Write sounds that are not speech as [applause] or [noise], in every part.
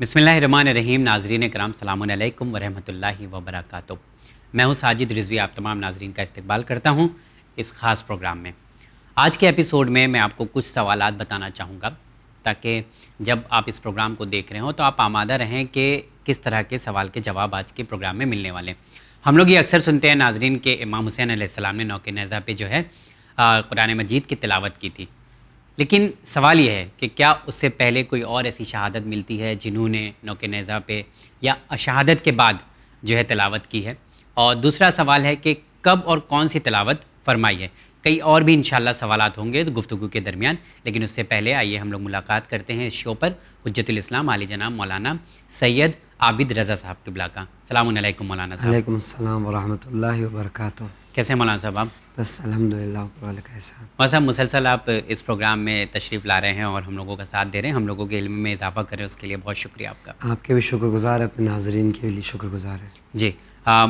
बसमीम नाजरीन कराम सलामकुम वरहमल वबरक मैं हूं साजिद रिजवी आप तमाम नाजरीन का इस्तकबाल करता हूं इस ख़ास प्रोग्राम में आज के एपिसोड में मैं आपको कुछ सवाल बताना चाहूँगा ताकि जब आप इस प्रोग्राम को देख रहे हो तो आप आमादा रहें कि किस तरह के सवाल के जवाब आज के प्रोग्राम में मिलने वाले हैं हम लोग ये अक्सर सुनते हैं नाजरीन के इमाम हुसैन आसमाम ने नौके नज़ा पे जो है कुरान मजीद की तिलावत की थी लेकिन सवाल यह है कि क्या उससे पहले कोई और ऐसी शहादत मिलती है जिन्होंने नौके नज़ा पे या शहादत के बाद जो है तलावत की है और दूसरा सवाल है कि कब और कौन सी तलावत फरमाई है कई और भी इन सवाल होंगे तो गुफ्तु के दरमियान लेकिन उससे पहले आइए हम लोग मुलाकात करते हैं इस शो पर हजतलाम आली जनाब मौलाना सैयद आबिद रज़ा साहब के बिलाका सलामकम मौलाना वरहमल वर्का कैसे मौलाना साहब आप बस अलहमदिल्ला साहब मुसलसल आप इस प्रोग्राम में तशरीफ़ ला रहे हैं और हम लोगों का साथ दे रहे हैं हम लोगों के इल्म में इजाफा करें उसके लिए बहुत शुक्रिया आपका आपके भी शुक्रगुजार अपने नाजरन के लिए शुक्रगुजार है जी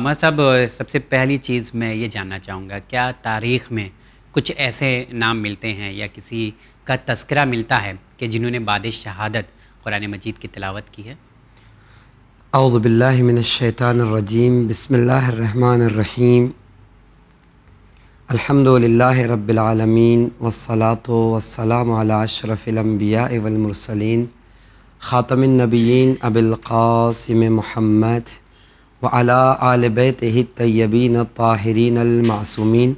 मैं साहब सबसे पहली चीज़ मैं ये जानना चाहूँगा क्या तारीख़ में कुछ ऐसे नाम मिलते हैं या किसी का तस्करा मिलता है कि जिन्होंने बाद शहादत कुरान मजीद की तलावत की है अउज़बिल्लिमिनशैतानरजीम बसमीम अल्हम्दुलिल्लाह रब्बिलआलमीन वस्सलात वसलाम अशरफ़िलम्बिया वलमरसलिन ख़ातमनबीन अबिलक़ासिम महमद वला आलबैत तय्यबीन ताहरीन अलमासूमिन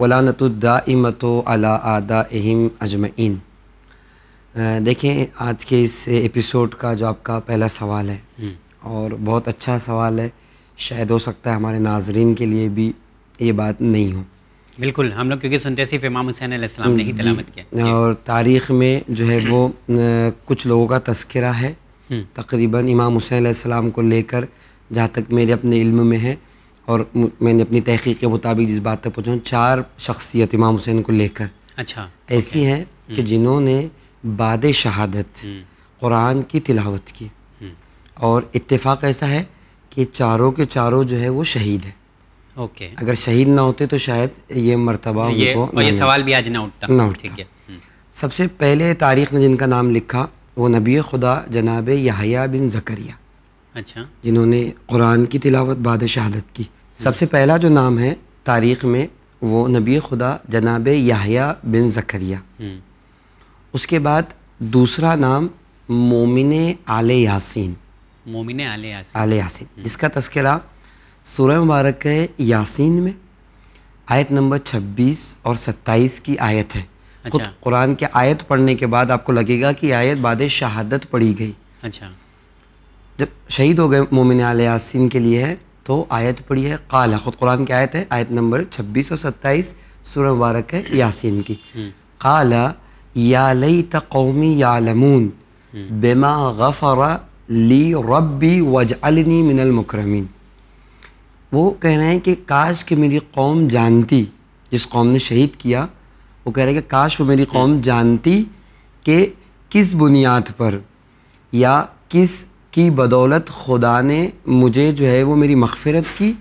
वलानतुद्दामत अला आदाहम अजमैन देखें आज के इस एपिसोड का जो आपका पहला सवाल है हम्म। और बहुत अच्छा सवाल है शायद हो सकता है हमारे नाजरीन के लिए भी ये बात नहीं हो बिल्कुल हम लोग क्योंकि सुनते सिर्फ इमाम हुसैन ने ही हम्म, तलामत किया और तारीख़ में जो है वो कुछ लोगों का तस्करा है हम्म। तकरीबन इमाम हुसैन अलैहिस्सलाम को लेकर जहाँ तक मेरे अपने इल्म में है और मैंने अपनी तहकीक के मुताबिक जिस बात तक पहुँचा चार शख्सियत इमाम हुसैन को लेकर अच्छा ऐसी हैं कि हम्म। जिन्होंने बाद शहादत कुरान की तिलावत की और इतफ़ाक़ ऐसा है कि चारों के चारों जो है वो शहीद है ओके okay. अगर शहीद ना होते तो शायद ये मरतबा ये, उनको ये सवाल भी आज ना उठता ना उठता हम्म। सबसे पहले तारीख में जिनका नाम लिखा वो नबी खुदा जनाब यहाया बिन जकरिया अच्छा जिन्होंने कुरान की तिलावत बाद शहादत की सबसे पहला जो नाम है तारीख में वो नबी खुदा जनाब याहिया बिन जकरिया हम्म। उसके बाद दूसरा नाम मोमिन आल यासिन मोमिन आल यासिन आल यासिन जिसका तस्करा सूर्य मुबारक है यासीन में आयत नंबर 26 और 27 की आयत है अच्छा। खुद कुरान के आयत पढ़ने के बाद आपको लगेगा कि आयत बाद शहादत पढ़ी गई अच्छा जब शहीद हो गए मोमिन आल यासिन के लिए है तो आयत पढ़ी है काला खुद कुरान की आयत है आयत नंबर 26 और 27 सूर्य मुबारक है यासिन की हम्म। काला या लई तौमी यालमून हम्म। बेमा गफ़रा ली रबी वज अलनी मिनल वो कह रहे हैं कि काश कि मेरी कौम जानती जिस कौम ने शहीद किया वो कह रहे हैं कि काश वो मेरी कौम हम्म। जानती कि किस बुनियाद पर या किस की बदौलत खुदा ने मुझे जो है वो मेरी मगफ़रत की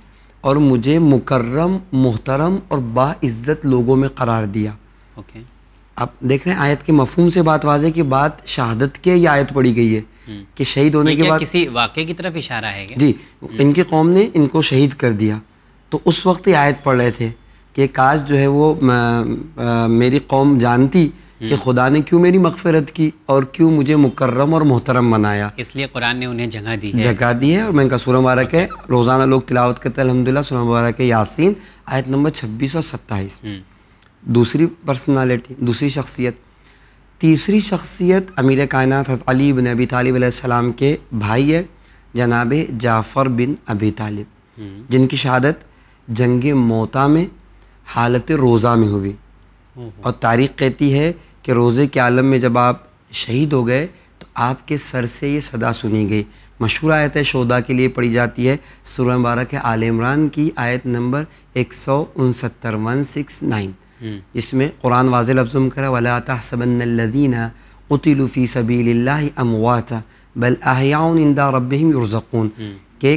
और मुझे मुकर्रम मोहतरम और बाज़्ज़त लोगों में करार दिया ओके okay. आप देख रहे हैं आयत के मफहम से बात वाजे की बात शहादत के या आयत पढ़ी गई है हम्म। कि शहीद होने के बाद किसी वाक्य की तरफ इशारा है जी इनकी कौम ने इनको शहीद कर दिया तो उस वक्त ये आयत पढ़ रहे थे कि काश जो है वो आ, आ, मेरी कौम जानती हम्म। कि खुदा ने क्यों मेरी मगफरत की और क्यों मुझे मुकर्रम और मोहतरम बनाया इसलिए कुरान ने उन्हें जगह दी है जगह दी है और मैं कहा सुरम वारक है रोज़ाना लोग तिलावत करते हैं अलहमदिल्ला सुरम वारक है यासिन आयत नंबर छब्बीस और सत्ताईस हम्म। दूसरी पर्सनालिटी दूसरी शख्सियत तीसरी शख्सियत अमीर कायन अली बिन अबी तालब के भाई है जनाब जाफ़र बिन अबी तालिब जिनकी शहादत जंग मोता में हालत रोज़ा में हुई और तारीख कहती है कि रोज़े के आलम में जब आप शहीद हो गए तो आपके सर से ये सदा सुनी गई मशहूर आयत है शोदा के लिए पढ़ी जाती है सुरह मुबारक आल इमरान की आयत नंबर एक सौ उनसत्तर वन सिक्स नाइन हम्म। इसमें कुरान वाज लफ्ज़ में करा वला तहसबनदीना उतिलफ़ी सबील अमवात बल आहयाउन इंदा रबहम हम्म। के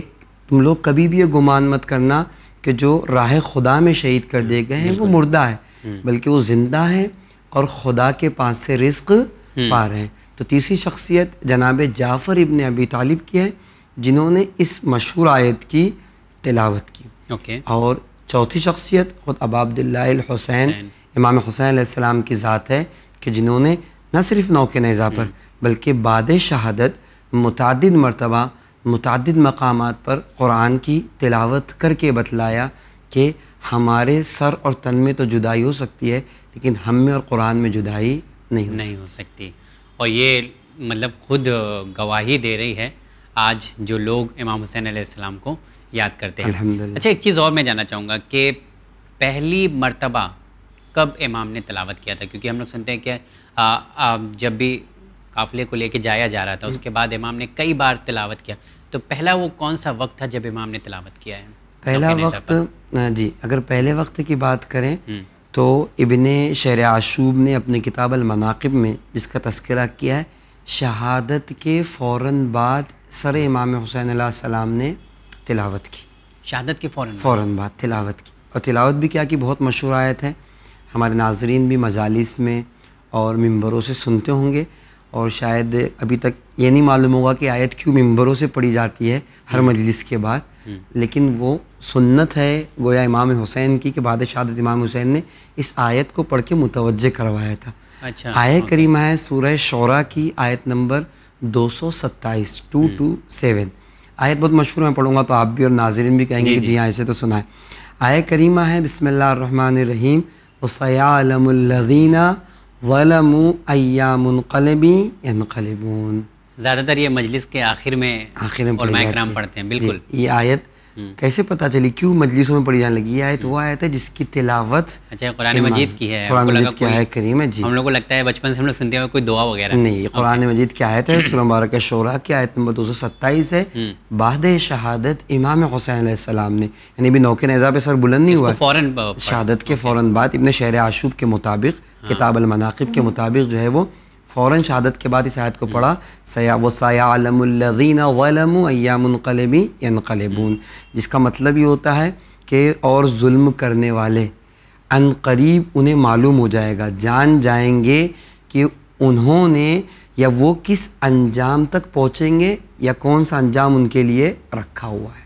तुम लोग कभी भी ये गुमान मत करना कि जो राह खुदा में शहीद कर दिए गए हैं वो मुर्दा है हम्म। बल्कि वो ज़िंदा है और खुदा के पास से रिस्क पा रहे हैं तो तीसरी शख्सियत जनाब जाफ़र इबन अबी तालिब की है जिन्होंने इस मशहूर आयत की तिलावत की okay. और चौथी शख्सियत ख़ुद अब अब्दुल्लासैन इमाम हुसैन की ज़ात है कि जिन्होंने न सिर्फ नौ के नज़ा पर हम्म। बल्कि बाद शहादत मुतद मरतबा मुतद मकाम पर क़ुरान की तिलावत करके बतलाया कि हमारे सर और तन में तो जुदाई हो सकती है लेकिन हम में और कुरान में जुदाई नहीं हो नहीं हो सकती और ये मतलब खुद गवाही दे रही है आज जो लोग इमाम हुसैन को याद करते हैं अच्छा एक चीज़ और मैं जानना चाहूँगा कि पहली मरतबा कब इमाम ने तलावत किया था क्योंकि हम लोग सुनते हैं कि जब भी काफिले को लेके जाया जा रहा था उसके बाद इमाम ने कई बार तलावत किया तो पहला वो कौन सा वक्त था जब इमाम ने तलावत किया है पहला वक्त जी अगर पहले वक्त की बात करें हम्म। तो इबन शर आशूब ने अपने किताब अलमनाकब में जिसका तस्करा किया है शहादत के फ़ौर बाद सर इमाम हुसैन सलाम ने तिलावत की शहादत के फ़ौर फौरन बाद तिलावत की और तिलावत भी क्या कि बहुत मशहूर आयत है हमारे नाजरीन भी मजालिस में और मम्बरों से सुनते होंगे और शायद अभी तक ये नहीं मालूम होगा कि आयत क्यों मम्बरों से पढ़ी जाती है हर हम्म। मजलिस के बाद हम्म। लेकिन वो सुन्नत है गोया इमाम हुसैन की कि बाद शहादत इमाम हुसैन ने इस आयत को पढ़ के मुतवज करवाया था अच्छा आय करीमा है सूरह शौरा की आयत नंबर दो सौ सत्ताईस टू हम्म। टू सेवन आयत बहुत मशहूर मैं पढ़ूंगा तो आप भी और नाजरन भी कहेंगे जी, हाँ ऐसे तो सुना है आय करीमा है बसमीम रहीम वलम ज़्यादातर ये मजलिस के आखिर में आखिर में और पढ़ते हैं बिल्कुल ये आयत हम्म। कैसे पता चली क्यों मजलिसों में पढ़ी जाने लगी आयत वो हम्म। आयत है जिसकी तिलावत अच्छा कुरान मजीद की है कुरान मजीद की आयत करीम है जी हम लोग को लगता है बचपन से हम लोग सुनते हैं कोई दुआ वगैरह नहीं ये कुरान मजीद की आयत है [clears throat] सुरम बारक शोरा की आयत नंबर दो सौ सत्ताईस है हम्म। बाद शहादत इमाम हुसैन सलाम ने यानी भी नौके नज़ा पे सर बुलंद नहीं हुआ फ़ौरन शहादत के फ़ौरन बाद इबन शहर आशूब के मुताबिक हाँ। किताब अलमनाकब के मुताबिक जो है वो फ़ौर शहादत के बाद इस आयत को पढ़ा सया व सयालमल्लिन जिसका मतलब ये होता है कि और जुल्म करने वाले करीब उन्हें मालूम हो जाएगा जान जाएंगे कि उन्होंने या वो किस अंजाम तक पहुँचेंगे या कौन सा अंजाम उनके लिए रखा हुआ है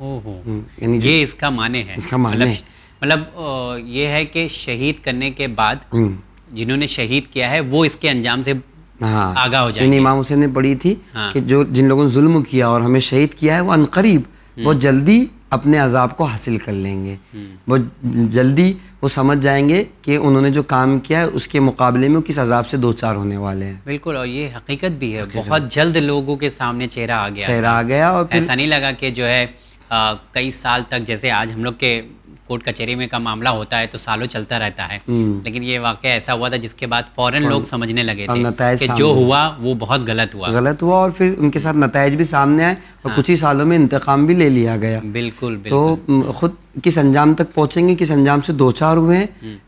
हम्म, यानी ये इसका माने है इसका माने मतलब, मतलब ये है कि शहीद करने के बाद हम्म। जिन्होंने शहीद किया है वो इसके अंजाम से हाँ आगा हो जाए इमाम हुसैन ने पढ़ी थी हाँ, कि जो जिन लोगों ने जुल्म किया और हमें शहीद किया है वो अनकरीब वो हम्म। जल्दी अपने अजाब को हासिल कर लेंगे हम्म। वो जल्दी वो समझ जाएंगे कि उन्होंने जो काम किया है उसके मुकाबले में किस अजाब से दो चार होने वाले हैं बिल्कुल और ये हकीकत भी है बहुत जल्द लोगों के सामने चेहरा आ गया चेहरा आ गया और ऐसा नहीं लगा कि जो है आ, कई साल तक जैसे आज हम लोग के कोर्ट कचहरी में का मामला होता है तो सालों चलता रहता है हम्म। लेकिन ये वाक्य ऐसा हुआ था जिसके बाद फॉरन लोग समझने लगे थे कि जो हुआ वो बहुत गलत हुआ गलत हुआ और फिर उनके साथ नतज भी सामने आए और हाँ। कुछ ही सालों में इंतकाम भी ले लिया गया बिल्कुल, तो, बिल्कुल। तो खुद किस अंजाम तक पहुंचेंगे किस अंजाम से दो चार हुए हैं हम्म।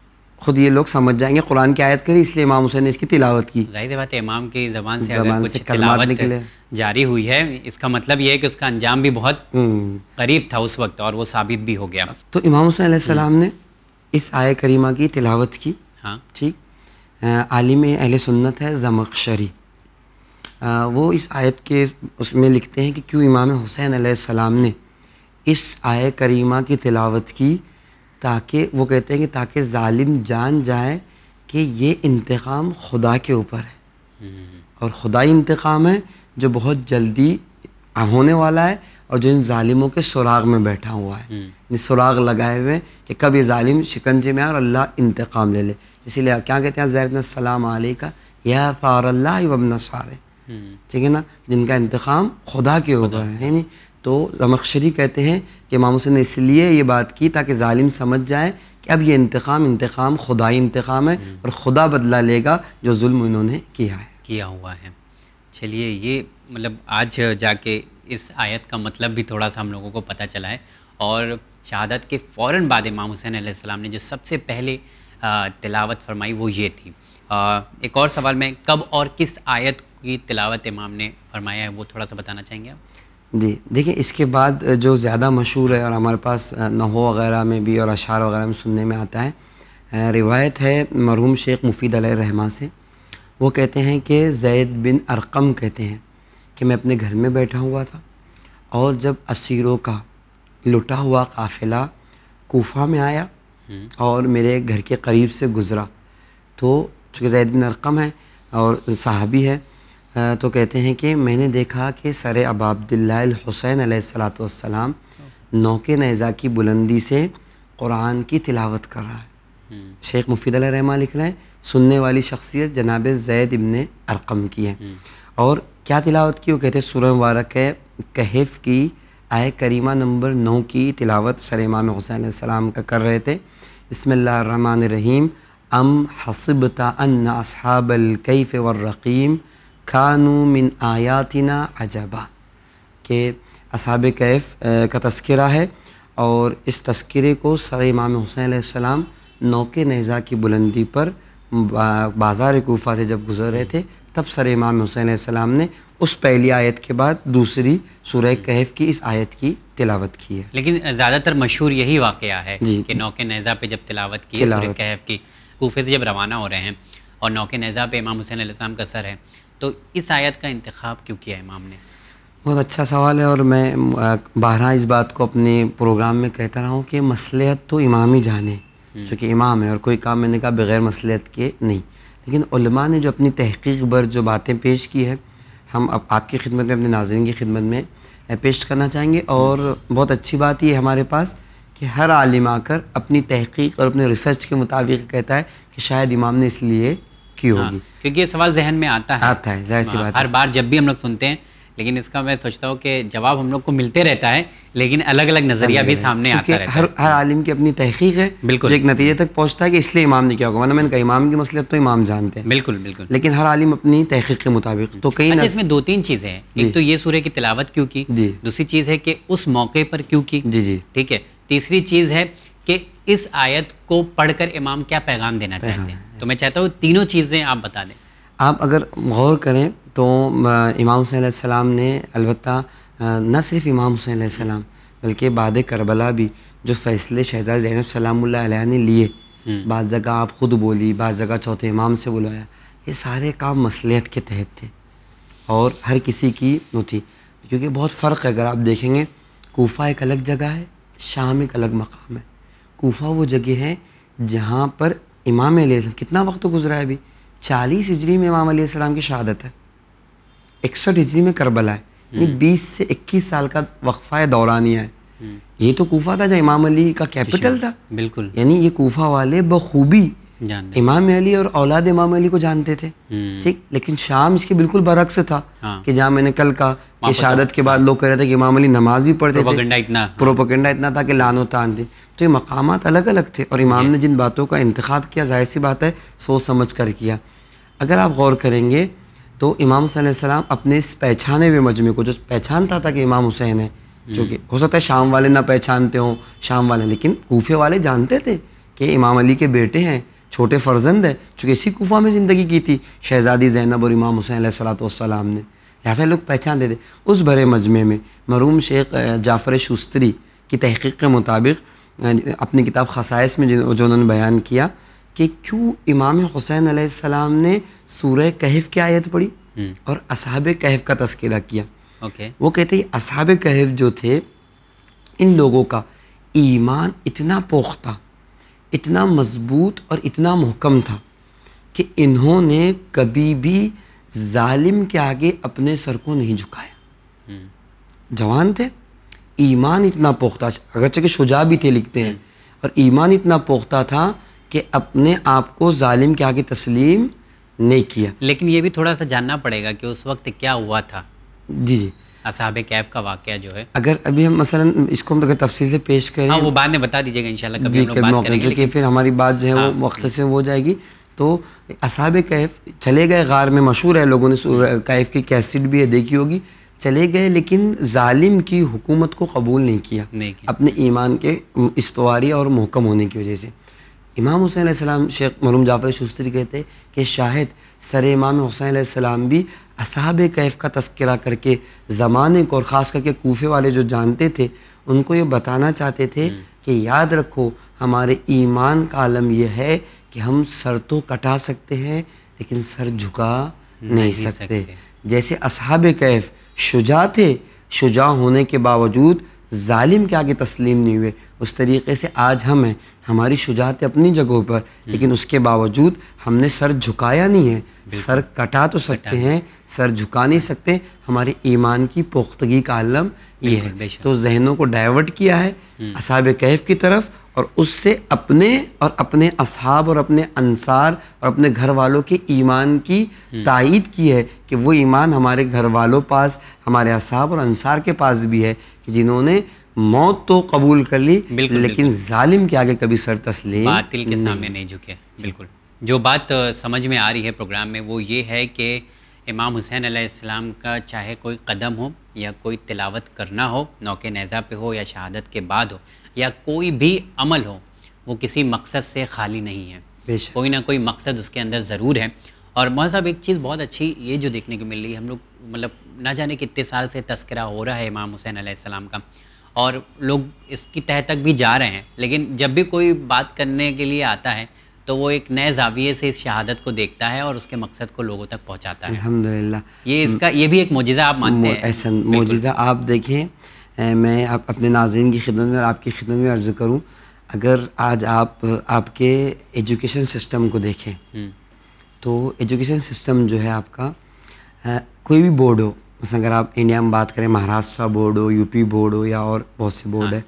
खुद ये लोग समझ जाएंगे कुरान की आयत करी इसलिए इमाम हुसैन ने इसकी तिलावत की जाहिर बात है इमाम की जबान से जबान से तिलावत निकले जारी हुई है इसका मतलब ये है कि उसका अंजाम भी बहुत हम्म। करीब था उस वक्त और वो साबित भी हो गया तो इमाम हुसैन सलाम ने इस आय करीमा की तिलावत की हाँ ठीक आलिम अहल सुन्नत है जमकशरी वो इस आयत के उसमें लिखते हैं कि क्यों इमाम हुसैन सलाम ने इस आय करीमा की तिलावत की ताकि वो कहते हैं कि ताकि ालिम जान जाए कि ये इंतकाम खुदा के ऊपर है हम्म। और खुदाई इंतकाम है जो बहुत जल्दी होने वाला है और जो इन ालिमों के सुराग में बैठा हुआ है हम्म। सुराग लगाए हुए कि कब ये ालिम शिकंजे में आए और अल्लाह इंतकाम ले ले इसीलिए क्या कहते हैं आप जैरत में सलाम का यह फ़ार्ला वबन सारे हम्म। ठीक है ना जिनका इंतकाम खुदा के ऊपर है नहीं तो जमखशरी कहते हैं कि इमाम हुसैन ने इसलिए ये बात की ताकि ालिम समझ जाए कि अब ये इंतकाम इंतकाम खुदाई इंतकाम है और खुदा बदला लेगा जो जुल्म इन्होंने किया है किया हुआ है चलिए ये मतलब आज जाके इस आयत का मतलब भी थोड़ा सा हम लोगों को पता चला है और शहादत के फ़ौर बाद इमाम हुसैन आसमाम ने जो सबसे पहले तिलावत फरमाई वो ये थी एक और सवाल में कब और किस आयत की तिलावत इमाम ने फरमाया है वो थोड़ा सा बताना चाहेंगे आप जी देखिए इसके बाद जो ज़्यादा मशहूर है और हमारे पास नहो वगैरह में भी और अशार वगैरह में सुनने में आता है रिवायत है मरहूम शेख मुफीद रहमा से वो कहते हैं कि जैद बिन अरकम कहते हैं कि मैं अपने घर में बैठा हुआ था और जब असीरों का लुटा हुआ काफ़िला कोफा में आया हम्म। और मेरे घर के करीब से गुज़रा तो चूँकि जैद बिन अरकम है और सहाबी है तो कहते हैं कि मैंने देखा कि सर अब हुसैन सलाम नौके नज़ा की बुलंदी से कुरान की तिलावत कर रहा है हम्म। शेख मुफीद रहमा लिख रहे हैं सुनने वाली शख्सियत जनाब जैद इबन अरकम की है हम्म। और क्या तिलावत की वो कहते हैं सुर वारक है कहफ की आय करीमा नंबर नौ की तिलावत सर इमाम हुसैन सलाम का कर रहे थे बसमान रहीम अम हसबता अन असहाबल कैफ़ वर्रकीम कानू मिन आयातना अजबा के असाब कैफ का तस्करा है और इस तस्करे को सर इमाम हुसैन नौके नज़ा की बुलंदी पर बाज़ार कोफा से जब गुज़र रहे थे तब सर इमाम हुसैन ने उस पहली आयत के बाद दूसरी सूरह कहफ की इस आयत की तिलावत की है लेकिन ज़्यादातर मशहूर यही वाक़ा है कि नौके नज़ा पे जब तिलावत की तिलावत कहफ की कोफे से जब रवाना हो रहे हैं और नौके नज़ा पे इमाम हुसैन का सर है तो इस आयत का इंतखब क्यों किया इमाम ने बहुत अच्छा सवाल है और मैं बारह इस बात को अपने प्रोग्राम में कहता रहा हूँ कि मसलहत तो इमाम ही जाने हम्म। चूँकि इमाम है और कोई काम मैंने कहा बग़ैर मसलहत के नहीं लेकिन ने जो अपनी तहकीक पर जो बातें पेश की है हम अब आपकी खिदमत में अपने नाजरन की खिदमत में पेश करना चाहेंगे और बहुत अच्छी बात ये हमारे पास कि हर आलिम आकर अपनी तहकीक और अपने रिसर्च के मुताबिक कहता है कि शायद इमाम ने इसलिए की हाँ, होगी हाँ, क्योंकि ये सवाल जहन में आता है आता है जाहिर सी हाँ, बात हर बार जब भी हम लोग सुनते हैं लेकिन इसका मैं सोचता हूँ कि जवाब हम लोग को मिलते रहता है लेकिन अलग अलग नजरिया भी सामने आता है हर हर आलिम की अपनी तहकीक है बिल्कुल एक नतीजे तक पहुँचता है कि इसलिए इमाम ने क्या होगा मैंने कहा इमाम की मसलत तो इमाम जानते हैं बिल्कुल बिल्कुल लेकिन हर आलिम अपनी तहकीक के मुताबिक तो कई अच्छा, इसमें दो तीन चीज़ें हैं एक तो ये सूर्य की तिलावत क्यों की दूसरी चीज़ है कि उस मौके पर क्यों की जी जी ठीक है तीसरी चीज़ है कि इस आयत को पढ़कर इमाम क्या पैगाम देना चाहते हैं तो मैं चाहता हूँ तीनों चीज़ें आप बता दें आप अगर गौर करें तो इमाम हुसैन सलाम ने अलबत् न सिर्फ इमाम हुसैन सलाम बल्कि बाद करबला भी जो फ़ैसले शहजाद जैनब सलाम ने लिए हम्म। बाद जगह आप ख़ुद बोली बाद जगह चौथे इमाम से बुलवाया ये सारे काम मसलियत के तहत थे और हर किसी की वो थी क्योंकि बहुत फ़र्क है अगर आप देखेंगे कोफा एक अलग जगह है शाम एक अलग मकाम है कोफा वो जगह है जहाँ पर इमाम कितना वक्त तो गुजरा है अभी चालीस हिजरी में इमाम की शहादत है इकसठ हिजरी में करबला है हम्म। ये बीस से इक्कीस साल का वक्फ़ा दौरानिया है हम्म। ये तो कोफा था जो इमाम अली का कैपिटल था बिल्कुल यानी ये कोफा वाले बखूबी इमाम अली और औलाद इमाम अली को जानते थे हम्म। ठीक लेकिन शाम इसके बिल्कुल बरक्स था हाँ। कि जहाँ मैंने कल कहा कि शहादत के बाद लोग कह रहे थे कि इमाम अली नमाज भी पढ़ते थे इतना इतना था कि लानो तान थे तो ये मकाम अलग अलग थे और इमाम ने जिन बातों का इंतखब किया जाहिर सी बात है सोच समझ कर किया अगर आप गौर करेंगे तो इमाम सलाम अपने इस पहचाने हुए मजमे को जो पहचानता था कि इमाम हुसैन है जो हम्म। कि हो सकता है शाम वाले ना पहचानते हों शाम वाले लेकिन कोफे वाले जानते थे कि इमाम अली के बेटे हैं छोटे फ़र्जंद है चूँकि इसी कोफा में ज़िंदगी की थी शहज़ादी जैनब और इमाम हुसैन सलाम ने लिहाजा लोग पहचान देते उस भरे मजमे में मरूम शेख जाफ़र शुस्तरी की तहकीक के मुताबिक अपनी किताब खसाइस में जो उन्होंने बयान किया कि क्यों इमाम हुसैन आसमाम ने सूर्य कहफ की आयत पढ़ी हम्म। और असहाब कहफ का तस्करा किया okay. वो कहते हैं असहाब कहफ जो थे इन लोगों का ईमान इतना पोख्ता इतना मजबूत और इतना महकम था कि इन्होंने कभी भी जालिम के आगे अपने सर को नहीं झुकाया हम्म। जवान थे ईमान इतना पुख्ता अगरचे कि शुजा भी थे लिखते हैं और ईमान इतना पुख्ता था कि अपने आप को जालिम के आगे तस्लीम नहीं किया लेकिन ये भी थोड़ा सा जानना पड़ेगा कि उस वक्त क्या हुआ था जी जी असाब कैफ का वाक़ जो है अगर अभी हम मसलन इसको हम अगर तफसील से पेश करें हाँ, वो बाद में बता दीजिएगा इन कभी जो कि फिर हमारी बात जो है वो वक्त हाँ। से हो जाएगी तो असाब कैफ चले गए गार में मशहूर है लोगों ने कैफ की कैसेट भी देखी होगी चले गए लेकिन ालिम की हुकूमत को कबूल नहीं किया नहीं अपने ईमान के इस्तवारी और महकम होने की वजह से इमाम हुसैन सलाम शेख मरूम जाफर शुस्त्री कहते कि शाहिद सर इमाम हुसैन सलाम भी असहाब कैफ़ का तस्करा करके ज़माने को और ख़ास करके कोफे वाले जो जानते थे उनको ये बताना चाहते थे हम्म। कि याद रखो हमारे ईमान का आलम यह है कि हम सर तो कटा सकते हैं लेकिन सर झुका नहीं, नहीं सकते।, सकते जैसे असहाब कैफ़ शुजा थे शुजा होने के बावजूद जालिम के आगे तस्लीम नहीं हुए उस तरीके से आज हम हैं हमारी शुजात अपनी जगहों पर हम्म। लेकिन उसके बावजूद हमने सर झुकाया नहीं है सर कटा तो सकते हैं सर झुका नहीं सकते हमारे ईमान की पुख्तगी का आलम यह है तो जहनों को डाइवर्ट किया है हम्म। असाब कैफ की तरफ और उससे अपने और अपने असहाब और अपने अंसार और अपने घर वालों के ईमान की हम्म। तइद की है कि वो ईमान हमारे घर वालों पास हमारे असहाब और अनसार के पास भी है कि जिन्होंने मौत तो कबूल कर ली बिल्कुल, लेकिन बिल्कुल। जालिम के आगे कभी सर तस्लीम बातिल के सामने नहीं झुके बिल्कुल जो बात समझ में आ रही है प्रोग्राम में वो ये है कि इमाम हुसैन आसमाम का चाहे कोई कदम हो या कोई तिलावत करना हो नौके नज़ा पे हो या शहादत के बाद हो या कोई भी अमल हो वो किसी मकसद से खाली नहीं है कोई ना कोई मकसद उसके अंदर ज़रूर है और मौलाना साहब एक चीज़ बहुत अच्छी ये जो देखने को मिल रही है हम लोग मतलब ना जाने कितने साल से तस्करा हो रहा है इमाम हुसैन आसमाम का और लोग इसकी तह तक भी जा रहे हैं लेकिन जब भी कोई बात करने के लिए आता है तो वो एक नए जाविये से इस शहादत को देखता है और उसके मकसद को लोगों तक पहुंचाता है अलहमदिल्ला ये इसका ये भी एक मोजिज़ा आप मानते हैं ऐसा मोजिज़ा आप देखें मैं आप अपने नाजीन की खिदमत में और आपकी खिदमत में अर्ज़ करूँ अगर आज आप आपके एजुकेशन सिस्टम को देखें हम्म। तो एजुकेशन सिस्टम जो है आपका कोई भी बोर्ड हो मतलब अगर आप इंडिया में बात करें महाराष्ट्र बोर्ड हो यूपी बोर्ड हो या और बहुत से बोर्ड हाँ। है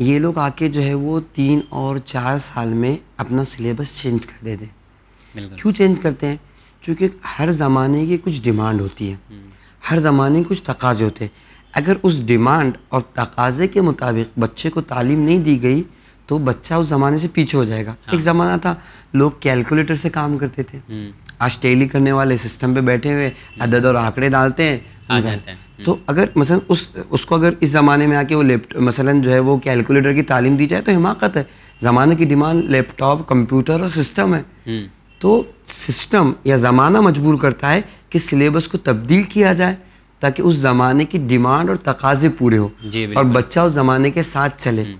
ये लोग आके जो है वो तीन और चार साल में अपना सिलेबस चेंज कर देते हैं क्यों चेंज करते हैं क्योंकि हर ज़माने की कुछ डिमांड होती है हम्म। हर ज़माने के कुछ तकाजे होते हैं अगर उस डिमांड और तकाजे के मुताबिक बच्चे को तालीम नहीं दी गई तो बच्चा उस ज़माने से पीछे हो जाएगा हाँ। एक ज़माना था लोग कैलकुलेटर से काम करते थे हम्म। आज टेली करने वाले सिस्टम पे बैठे हुए अदद हम्म। और आंकड़े डालते हैं आ जाते हैं हम्म। तो अगर मसलन उस उसको अगर इस ज़माने में आके वो लैप मसलन जो है वो कैलकुलेटर की तालीम दी जाए तो हिमाकत है ज़माने की डिमांड लैपटॉप कंप्यूटर और सिस्टम है हम्म। तो सिस्टम या ज़माना मजबूर करता है कि सिलेबस को तब्दील किया जाए ताकि उस ज़माने की डिमांड और तकाजे पूरे हो और बच्चा उस ज़माने के साथ चले हम्म।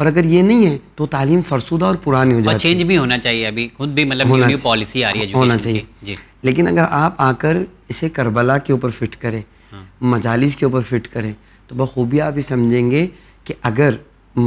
और अगर ये नहीं है तो तालीम फरसुदा और पुरानी हो जाए चेंज भी होना चाहिए अभी खुद भी मतलब होना पॉलिसी आ रही है होना चाहिए लेकिन अगर आप आकर इसे करबला के ऊपर फिट करें मजालिस के ऊपर फिट करें तो बखूबी आप ये समझेंगे कि अगर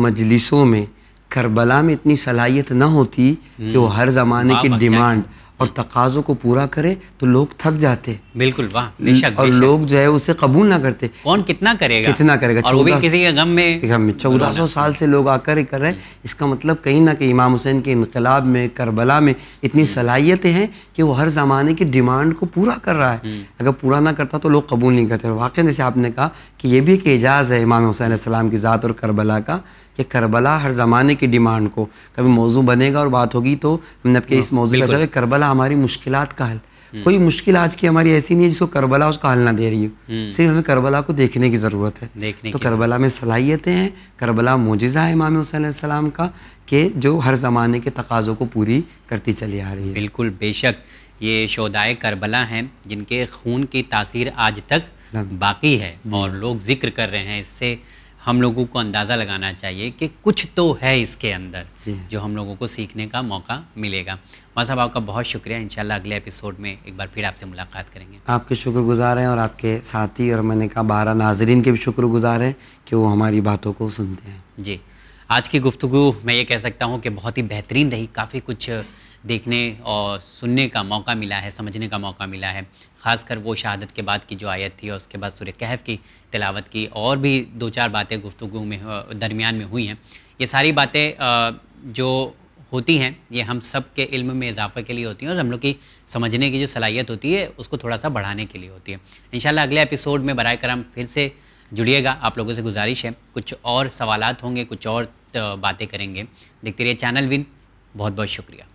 मजलिसों में करबला में इतनी सलाहियत ना होती कि वो हम्म। हर ज़माने की डिमांड और तकाज़ों को पूरा करे तो लोग थक जाते बिल्कुल वाह हम्म, बेशक और बेशक। लोग जो है उसे कबूल ना करते कौन कितना करेगा कितना करेगा और वो भी किसी के गम में गम में चौदह सौ साल से लोग आकर कर रहे हैं हम्म। इसका मतलब कहीं ना कहीं इमाम हुसैन के इनकलाब में करबला में इतनी हम्म। सलाहियतें हैं कि वो हर ज़माने की डिमांड को पूरा कर रहा है अगर पूरा ना करता तो लोग कबूल नहीं करते वाकई जैसे आपने कहा कि ये भी एक एजाज़ है इमाम हुसैन की ज़ात और करबला का कि करबला हर ज़माने की डिमांड को कभी मौजू बनेगा और बात होगी तो हमने आपके इस हाँ, मौजू का जो करबला हमारी मुश्किल का हल हम्म। कोई मुश्किल आज की हमारी ऐसी नहीं है जिसको करबला उसका हल ना दे रही हो हम्म। सिर्फ हमें करबला को देखने की ज़रूरत है तो करबला में सलाहियतें हैं करबला मोजा है इमाम हुसैन का कि जो हर ज़माने के तकाज़ों को पूरी करती चली आ रही है बिल्कुल बेशक ये शोदाए करबला हैं जिनके खून की तासीर आज तक बाकी है और लोग जिक्र कर रहे हैं इससे हम लोगों को अंदाज़ा लगाना चाहिए कि कुछ तो है इसके अंदर जो हम लोगों को सीखने का मौका मिलेगा माँ साहब आपका बहुत शुक्रिया इंशाल्लाह अगले एपिसोड में एक बार फिर आपसे मुलाकात करेंगे आपके शुक्रगुजार हैं और आपके साथी और मैंने कहा बारह नाजरीन के भी शुक्रगुजार हैं कि वो हमारी बातों को सुनते हैं जी आज की गुफ्तु मैं ये कह सकता हूँ कि बहुत ही बेहतरीन रही काफ़ी कुछ देखने और सुनने का मौका मिला है समझने का मौका मिला है ख़ासकर वो शहादत के बाद की जो आयत थी और उसके बाद सुर कहफ की तिलावत की और भी दो चार बातें गुफ्तु में दरमियान में हुई हैं ये सारी बातें जो होती हैं ये हम सब के इल्म में इजाफे के लिए होती हैं और हम लोग की समझने की जो सलाहियत होती है उसको थोड़ा सा बढ़ाने के लिए होती है इन अगले एपिसोड में बर करम फिर से जुड़िएगा आप लोगों से गुजारिश है कुछ और सवालत होंगे कुछ और बातें करेंगे देखते रहिए चैनल विन बहुत बहुत शुक्रिया